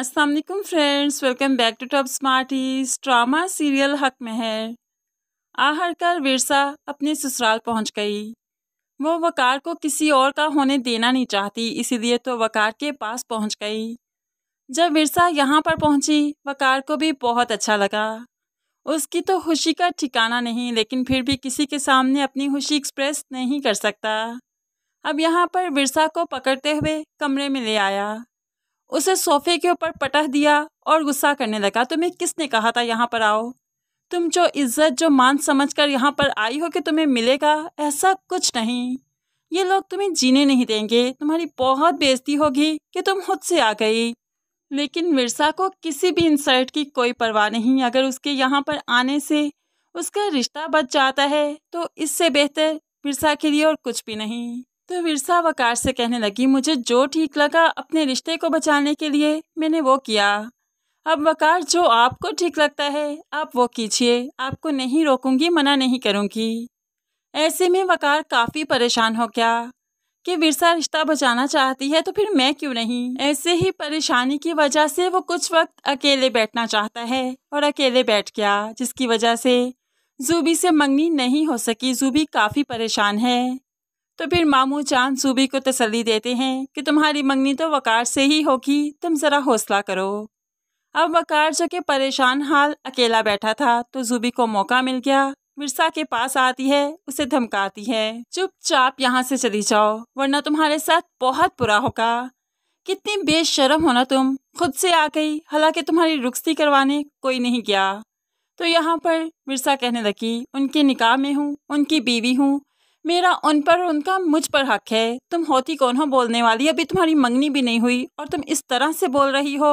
अस्सलाम friends welcome back to Top Smarties drama serial Haq Mehar आहर कर विरसा अपने ससुराल पहुंच गई वो वकार को किसी और का होने देना नहीं चाहती इसीलिए तो वकार के पास पहुंच गई जब विरसा यहाँ पर पहुंची वकार को भी बहुत अच्छा लगा उसकी तो खुशी का ठिकाना नहीं लेकिन फिर भी किसी के सामने अपनी खुशी एक्सप्रेस नहीं कर सकता अब यहाँ पर विरसा को पकड़ते हुए कमरे में ले आया उसे सोफे के ऊपर पटह दिया और गुस्सा करने लगा तुम्हें किसने कहा था यहाँ पर आओ तुम जो इज्जत जो मान समझ कर यहाँ पर आई हो कि तुम्हें मिलेगा ऐसा कुछ नहीं ये लोग तुम्हें जीने नहीं देंगे तुम्हारी बहुत बेइज्जती होगी कि तुम खुद से आ गई लेकिन मिर्सा को किसी भी इंसल्ट की कोई परवाह नहीं अगर उसके यहाँ पर आने से उसका रिश्ता बच जाता है तो इससे बेहतर मिर्सा के लिए और कुछ भी नहीं तो विरसा वकार से कहने लगी मुझे जो ठीक लगा अपने रिश्ते को बचाने के लिए मैंने वो किया अब वकार जो आपको ठीक लगता है आप वो कीजिए आपको नहीं रोकूंगी मना नहीं करूंगी ऐसे में वकार काफ़ी परेशान हो गया कि विरसा रिश्ता बचाना चाहती है तो फिर मैं क्यों नहीं ऐसे ही परेशानी की वजह से वो कुछ वक्त अकेले बैठना चाहता है और अकेले बैठ गया जिसकी वजह से जूबी से मंगनी नहीं हो सकी जूबी काफ़ी परेशान है तो फिर मामू चांद सूबी को तसली देते हैं कि तुम्हारी मंगनी तो वकार से ही होगी तुम ज़रा हौसला करो अब वकार जो के परेशान हाल अकेला बैठा था तो जूबी को मौका मिल गया मिर्सा के पास आती है उसे धमकाती है चुपचाप यहाँ से चली जाओ वरना तुम्हारे साथ बहुत बुरा होगा कितनी बेशरम हो ना तुम खुद से आ गई हालांकि तुम्हारी रुखसी करवाने कोई नहीं गया तो यहाँ पर मिर्सा कहने लगी उनके निकाह में हूँ उनकी बीवी हूँ मेरा उन पर उनका मुझ पर हक है तुम होती कौन हो बोलने वाली अभी तुम्हारी मंगनी भी नहीं हुई और तुम इस तरह से बोल रही हो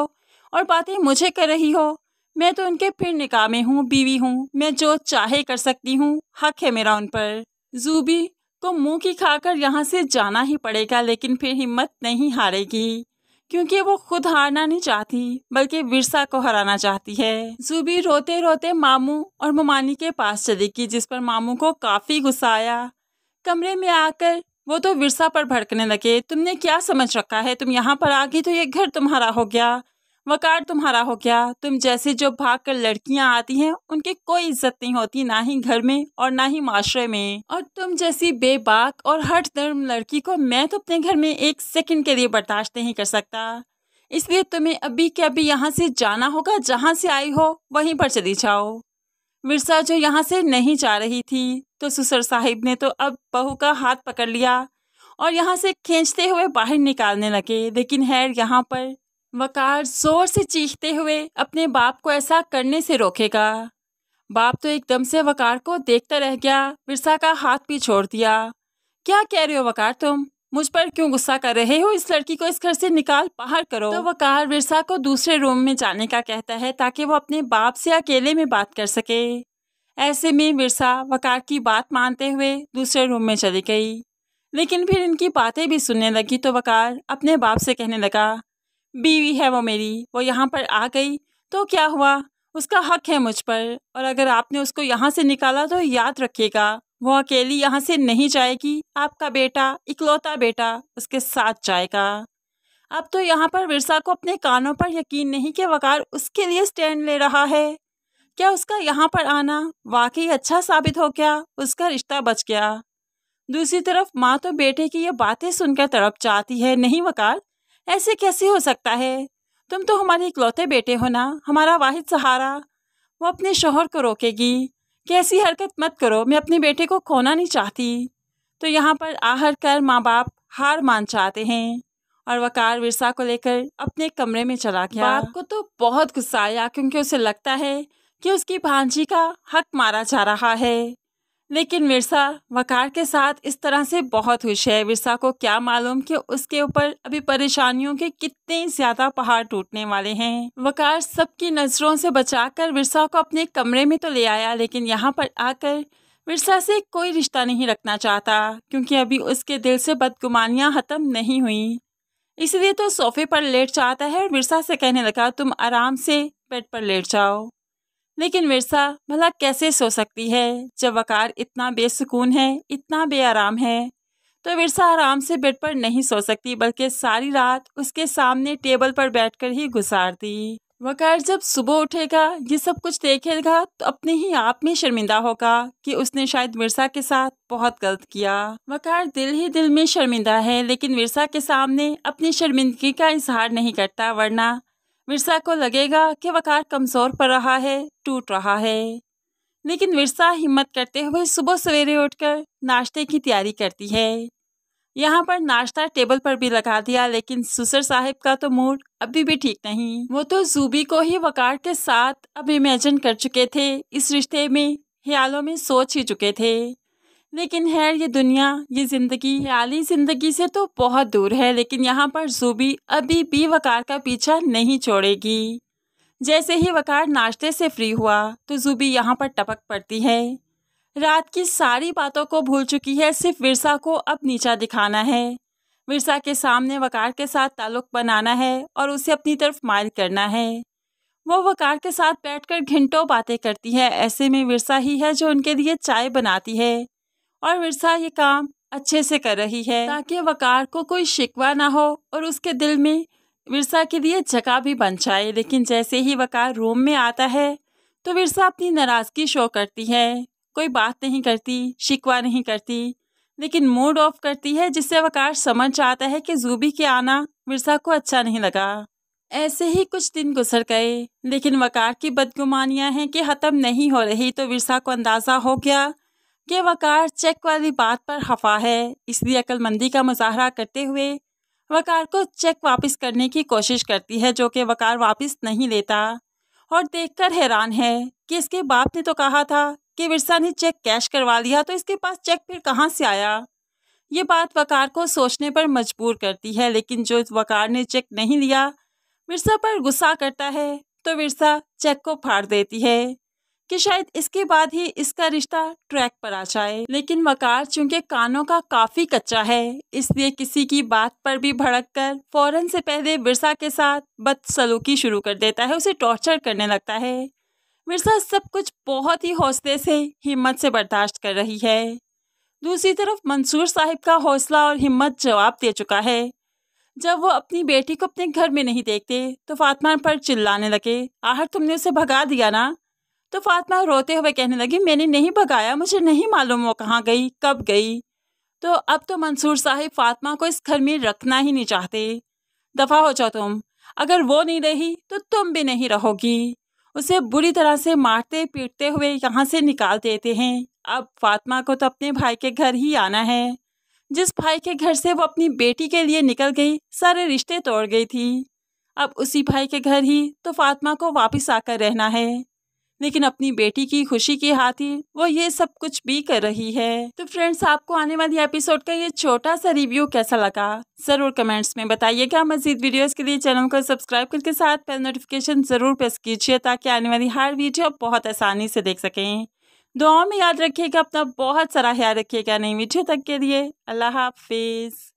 और बातें मुझे कर रही हो मैं तो उनके फिर निकाह में हूँ बीवी हूँ मैं जो चाहे कर सकती हूँ हक है मेरा उन पर जूबी को मुंह की खाकर यहाँ से जाना ही पड़ेगा लेकिन फिर हिम्मत नहीं हारेगी क्योंकि वो खुद हारना नहीं चाहती बल्कि विरसा को हराना चाहती है जूबी रोते रोते मामू और ममानी के पास चली गई जिस पर मामू को काफ़ी गुस्सा आया कमरे में आकर वो तो विरसा पर भड़कने लगे तुमने क्या समझ रखा है तुम यहाँ पर आ गई तो ये घर तुम्हारा हो गया वकार तुम्हारा हो गया तुम जैसे जो भाग कर लड़कियाँ आती हैं उनकी कोई इज्जत नहीं होती ना ही घर में और ना ही माशरे में और तुम जैसी बेबाक और हट धर्म लड़की को मैं तो अपने घर में एक सेकंड के लिए बर्दाश्त नहीं कर सकता इसलिए तुम्हें अभी के अभी यहाँ से जाना होगा जहाँ से आई हो वहीं पर चली जाओ विरसा जो यहाँ से नहीं जा रही थी तो सुसर साहिब ने तो अब बहू का हाथ पकड़ लिया और यहाँ से खींचते हुए बाहर निकालने लगे लेकिन हैर यहाँ पर वकार जोर से चीखते हुए अपने बाप को ऐसा करने से रोकेगा बाप तो एकदम से वकार को देखता रह गया विरसा का हाथ भी छोड़ दिया क्या कह रहे हो वकार तुम मुझ पर क्यों गुस्सा कर रहे हो इस लड़की को इस घर से निकाल बाहर करो तो वकार विरसा को दूसरे रूम में जाने का कहता है ताकि वो अपने बाप से अकेले में बात कर सके ऐसे में विरसा वकार की बात मानते हुए दूसरे रूम में चली गई लेकिन फिर इनकी बातें भी सुनने लगी तो वकार अपने बाप से कहने लगा बीवी है वो मेरी वो यहाँ पर आ गई तो क्या हुआ उसका हक है मुझ पर और अगर आपने उसको यहाँ से निकाला तो याद रखिएगा वो अकेली यहाँ से नहीं जाएगी आपका बेटा इकलौता बेटा उसके साथ जाएगा अब तो यहाँ पर विरसा को अपने कानों पर यकीन नहीं कि वकार उसके लिए स्टैंड ले रहा है क्या उसका यहाँ पर आना वाकई अच्छा साबित हो गया उसका रिश्ता बच गया दूसरी तरफ माँ तो बेटे की ये बातें सुनकर तड़प जाती है नहीं वकार ऐसे कैसे हो सकता है तुम तो हमारे इकलौते बेटे हो ना हमारा वाहिद सहारा वो अपने शोहर को रोकेगी कि ऐसी हरकत मत करो मैं अपने बेटे को खोना नहीं चाहती तो यहाँ पर आहर कर माँ बाप हार मान चाहते हैं और वकार विरसा को लेकर अपने कमरे में चला गया बाप को तो बहुत गुस्सा आया क्योंकि उसे लगता है कि उसकी भांजी का हक मारा जा रहा है लेकिन मिर्सा वकार के साथ इस तरह से बहुत खुश है मिर्सा को क्या मालूम कि उसके ऊपर अभी परेशानियों के कितने ज्यादा पहाड़ टूटने वाले हैं वकार सबकी नजरों से बचाकर मिर्सा को अपने कमरे में तो ले आया लेकिन यहाँ पर आकर मिर्सा से कोई रिश्ता नहीं रखना चाहता क्योंकि अभी उसके दिल से बदगुमानियाँ खत्म नहीं हुई इसलिए तो सोफे पर लेट जाता है और मिर्सा से कहने लगा तुम आराम से बेड पर लेट जाओ लेकिन मिर्सा भला कैसे सो सकती है जब वकार इतना बेसकून है इतना बेआराम है तो मिर्सा आराम से बेड पर नहीं सो सकती बल्कि सारी रात उसके सामने टेबल पर बैठकर ही गुजार दी वकार जब सुबह उठेगा ये सब कुछ देखेगा तो अपने ही आप में शर्मिंदा होगा कि उसने शायद मिर्सा के साथ बहुत गलत किया वकार दिल ही दिल में शर्मिंदा है लेकिन मिर्सा के सामने अपनी शर्मिंदगी का इजहार नहीं करता वरना विरसा को लगेगा कि वकार कमज़ोर पड़ रहा है टूट रहा है लेकिन विरसा हिम्मत करते हुए सुबह सवेरे उठकर नाश्ते की तैयारी करती है यहाँ पर नाश्ता टेबल पर भी लगा दिया लेकिन सुसर साहिब का तो मूड अभी भी ठीक नहीं वो तो जूबी को ही वकार के साथ अब इमेजिन कर चुके थे इस रिश्ते में ख्यालों में सोच ही चुके थे लेकिन है ये दुनिया ये ज़िंदगी आली ज़िंदगी से तो बहुत दूर है लेकिन यहाँ पर जूबी अभी भी वकार का पीछा नहीं छोड़ेगी जैसे ही वकार नाश्ते से फ्री हुआ तो जूबी यहाँ पर टपक पड़ती है रात की सारी बातों को भूल चुकी है सिर्फ विरसा को अब नीचा दिखाना है विरसा के सामने वकार के साथ ताल्लुक बनाना है और उसे अपनी तरफ माइल करना है वो वकार के साथ बैठकर घंटों बातें करती है ऐसे में विरसा ही है जो उनके लिए चाय बनाती है और मिर्सा ये काम अच्छे से कर रही है ताकि वकार को कोई शिकवा ना हो और उसके दिल में विरसा के लिए जगह भी बन जाए लेकिन जैसे ही वकार रूम में आता है तो विरसा अपनी नाराज़गी शो करती है कोई बात नहीं करती शिकवा नहीं करती लेकिन मूड ऑफ करती है जिससे वकार समझ आता है कि जूबी के आना विरसा को अच्छा नहीं लगा ऐसे ही कुछ दिन गुजर गए लेकिन वकार की बदगुमानियां हैं कि ख़त्म नहीं हो रही तो विरसा को अंदाज़ा हो गया के वकार चेक वाली बात पर खफा है इसलिए अक्लमंदी का मुजाहरा करते हुए वकार को चेक वापस करने की कोशिश करती है जो कि वकार वापस नहीं लेता और देखकर हैरान है कि इसके बाप ने तो कहा था कि विरसा ने चेक कैश करवा लिया तो इसके पास चेक फिर कहाँ से आया ये बात वकार को सोचने पर मजबूर करती है लेकिन जो वकार ने चेक नहीं लिया विरसा पर गुस्सा करता है तो विरसा चेक को फाड़ देती है कि शायद इसके बाद ही इसका रिश्ता ट्रैक पर आ जाए लेकिन वकार चूंकि कानों का काफी कच्चा है इसलिए किसी की बात पर भी भड़क कर फौरन से पहले बिरसा के साथ बदसलूकी शुरू कर देता है उसे टॉर्चर करने लगता है मिर्जा सब कुछ बहुत ही हौसले से हिम्मत से बर्दाश्त कर रही है दूसरी तरफ मंसूर साहिब का हौसला और हिम्मत जवाब दे चुका है जब वो अपनी बेटी को अपने घर में नहीं देखते तो फातमान पर चिल्लाने लगे आहर तुमने उसे भगा दिया ना तो फातिमा रोते हुए कहने लगी मैंने नहीं भगाया मुझे नहीं मालूम वो कहाँ गई कब गई तो अब तो मंसूर साहिब फातिमा को इस घर में रखना ही नहीं चाहते दफा हो जाओ तुम अगर वो नहीं रही तो तुम भी नहीं रहोगी उसे बुरी तरह से मारते पीटते हुए यहाँ से निकाल देते हैं अब फातिमा को तो अपने भाई के घर ही आना है जिस भाई के घर से वो अपनी बेटी के लिए निकल गई सारे रिश्ते तोड़ गई थी अब उसी भाई के घर ही तो फातिमा को वापस आकर रहना है लेकिन अपनी बेटी की खुशी की हाथी वो ये सब कुछ भी कर रही है तो फ्रेंड्स आपको आने वाली एपिसोड का ये छोटा सा रिव्यू कैसा लगा जरूर कमेंट्स में बताइएगा मजीद वीडियोस के लिए चैनल को सब्सक्राइब करके साथ बेल नोटिफिकेशन जरूर प्रेस कीजिए ताकि आने वाली हर वीडियो बहुत आसानी से देख सकें दुआओं में याद रखिएगा अपना बहुत सारा ख्याल रखिएगा नई वीडियो तक के लिए अल्लाह हाफिज़